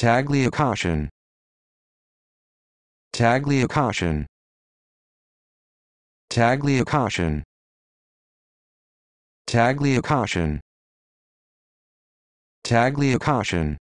Taglia caution. Taglia caution. Taglia caution. Taglia caution. Taglia caution.